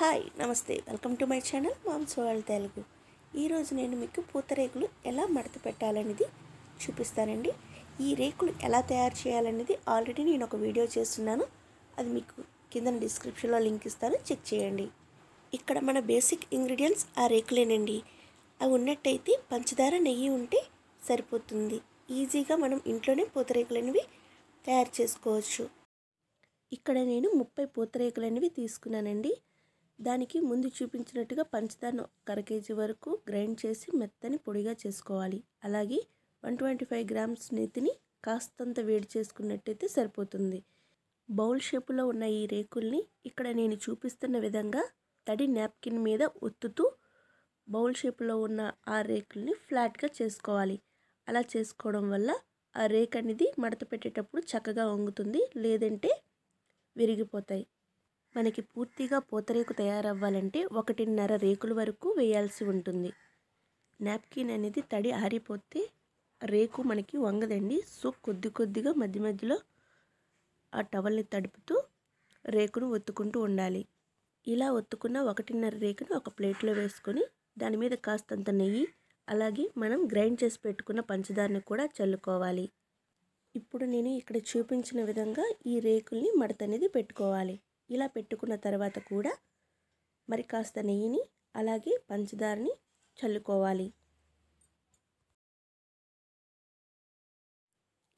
hi నమస్తే welcome to my channel మాంసోవాళ్ళ తెలుగు ఈరోజు నేను మీకు పూత రేకులు ఎలా మడత పెట్టాలనేది చూపిస్తానండి ఈ రేకులు ఎలా తయారు చేయాలనేది ఆల్రెడీ నేను ఒక వీడియో చేస్తున్నాను అది మీకు కింద డిస్క్రిప్షన్లో లింక్ ఇస్తాను చెక్ చేయండి ఇక్కడ మన బేసిక్ ఇంగ్రీడియంట్స్ ఆ రేకులేనండి అవి ఉన్నట్టయితే పంచదార నెయ్యి ఉంటే సరిపోతుంది ఈజీగా మనం ఇంట్లోనే పూతరేకులు అనేవి తయారు చేసుకోవచ్చు ఇక్కడ నేను ముప్పై పూతరేకులు అనేవి తీసుకున్నానండి దానికి ముందు చూపించినట్టుగా పంచదారను అర కేజీ వరకు గ్రైండ్ చేసి మెత్తని పొడిగా చేసుకోవాలి అలాగే వన్ ట్వంటీ ఫైవ్ గ్రామ్స్ నెత్తిని కాస్తంత వేడి చేసుకున్నట్టయితే సరిపోతుంది బౌల్ షేపులో ఉన్న ఈ రేకుల్ని ఇక్కడ నేను చూపిస్తున్న విధంగా తడి నాప్కిన్ మీద ఒత్తుతూ బౌల్ షేపులో ఉన్న ఆ రేకుల్ని ఫ్లాట్గా చేసుకోవాలి అలా చేసుకోవడం వల్ల ఆ రేక్ అనేది మడత పెట్టేటప్పుడు చక్కగా వంగుతుంది లేదంటే విరిగిపోతాయి మనకి పూర్తిగా పూతరేకు తయారవ్వాలంటే ఒకటిన్నర రేకుల వరకు వేయాల్సి ఉంటుంది నాప్కిన్ అనేది తడి ఆరిపోతే రేకు మనకి వంగదండి సో కొద్ది కొద్దిగా మధ్య మధ్యలో ఆ టవల్ని తడుపుతూ రేకును ఒత్తుకుంటూ ఉండాలి ఇలా ఒత్తుకున్న ఒకటిన్నర రేకును ఒక ప్లేట్లో వేసుకొని దాని మీద కాస్తంత నెయ్యి అలాగే మనం గ్రైండ్ చేసి పెట్టుకున్న పంచదారని కూడా చల్లుకోవాలి ఇప్పుడు నేను ఇక్కడ చూపించిన విధంగా ఈ రేకుల్ని మడత అనేది పెట్టుకోవాలి ఇలా పెట్టుకున్న తర్వాత కూడా మరి కాస్త నెయ్యిని అలాగే పంచదారని చల్లుకోవాలి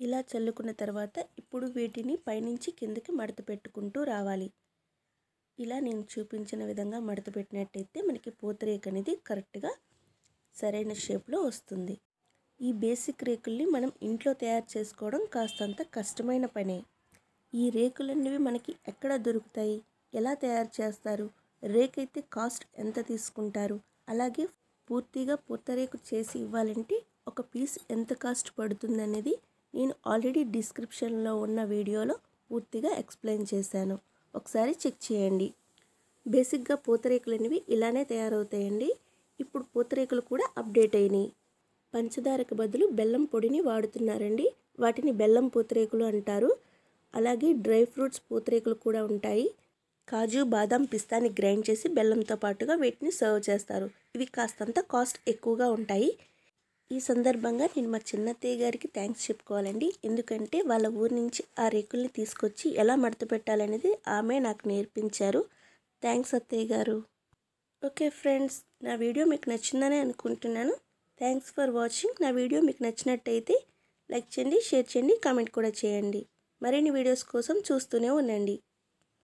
ఇలా చల్లుకున్న తర్వాత ఇప్పుడు వీటిని పైనుంచి కిందకి మడత పెట్టుకుంటూ రావాలి ఇలా నేను చూపించిన విధంగా మడత పెట్టినట్టయితే మనకి పూతరేక్ అనేది కరెక్ట్గా సరైన షేప్లో వస్తుంది ఈ బేసిక్ రేకుల్ని మనం ఇంట్లో తయారు చేసుకోవడం కాస్తంత కష్టమైన పనే ఈ రేకులనేవి మనకి ఎక్కడ దొరుకుతాయి ఎలా తయారు చేస్తారు రేకైతే కాస్ట్ ఎంత తీసుకుంటారు అలాగే పూర్తిగా పూర్త రేకు చేసి ఇవ్వాలంటే ఒక పీస్ ఎంత కాస్ట్ పడుతుంది అనేది నేను ఆల్రెడీ డిస్క్రిప్షన్లో ఉన్న వీడియోలో పూర్తిగా ఎక్స్ప్లెయిన్ చేశాను ఒకసారి చెక్ చేయండి బేసిక్గా పూతరేకులు అనేవి ఇలానే తయారవుతాయండి ఇప్పుడు పూతరేకులు కూడా అప్డేట్ అయినాయి పంచదారకు బదులు బెల్లం పొడిని వాడుతున్నారండి వాటిని బెల్లం పూతరేకులు అంటారు అలాగే డ్రై ఫ్రూట్స్ పూతరేకులు కూడా ఉంటాయి కాజు బాదం పిస్తాని గ్రైండ్ చేసి బెల్లంతో పాటుగా వీటిని సర్వ్ చేస్తారు ఇవి కాస్తంత కాస్ట్ ఎక్కువగా ఉంటాయి ఈ సందర్భంగా నేను మా చిన్నత్తయ్య గారికి థ్యాంక్స్ చెప్పుకోవాలండి ఎందుకంటే వాళ్ళ ఊరి నుంచి ఆ రేకుల్ని తీసుకొచ్చి ఎలా మడత పెట్టాలనేది ఆమె నాకు నేర్పించారు థ్యాంక్స్ అత్తయ్య గారు ఓకే ఫ్రెండ్స్ నా వీడియో మీకు నచ్చిందని అనుకుంటున్నాను థ్యాంక్స్ ఫర్ వాచింగ్ నా వీడియో మీకు నచ్చినట్టయితే లైక్ చేయండి షేర్ చేయండి కామెంట్ కూడా చేయండి మరిన్ని వీడియోస్ కోసం చూస్తూనే ఉండండి